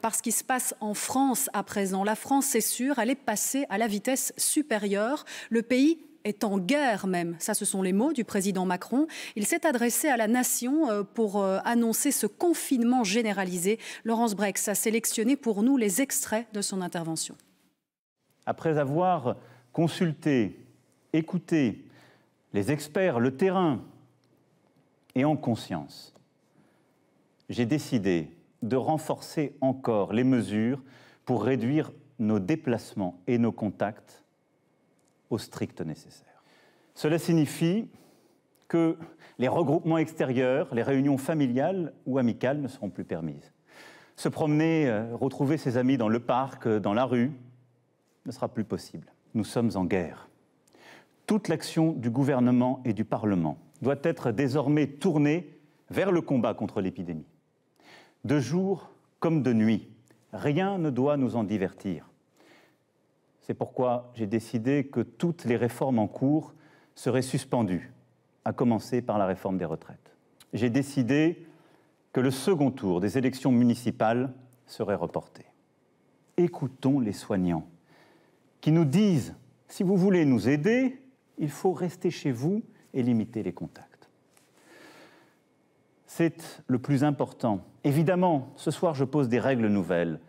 part ce qui se passe en France à présent. La France, c'est sûr, elle est passée à la vitesse supérieure. Le pays est en guerre même, ça ce sont les mots du président Macron. Il s'est adressé à la nation euh, pour euh, annoncer ce confinement généralisé. Laurence Brex a sélectionné pour nous les extraits de son intervention. Après avoir consulté, écouté les experts, le terrain et en conscience, j'ai décidé de renforcer encore les mesures pour réduire nos déplacements et nos contacts au strict nécessaire. Cela signifie que les regroupements extérieurs, les réunions familiales ou amicales ne seront plus permises. Se promener, euh, retrouver ses amis dans le parc, euh, dans la rue, ne sera plus possible. Nous sommes en guerre. Toute l'action du gouvernement et du Parlement doit être désormais tournée vers le combat contre l'épidémie de jour comme de nuit. Rien ne doit nous en divertir. C'est pourquoi j'ai décidé que toutes les réformes en cours seraient suspendues, à commencer par la réforme des retraites. J'ai décidé que le second tour des élections municipales serait reporté. Écoutons les soignants qui nous disent, si vous voulez nous aider, il faut rester chez vous et limiter les contacts. C'est le plus important. Évidemment, ce soir, je pose des règles nouvelles.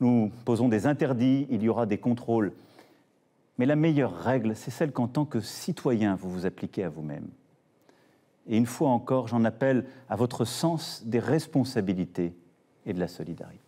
Nous posons des interdits, il y aura des contrôles. Mais la meilleure règle, c'est celle qu'en tant que citoyen, vous vous appliquez à vous-même. Et une fois encore, j'en appelle à votre sens des responsabilités et de la solidarité.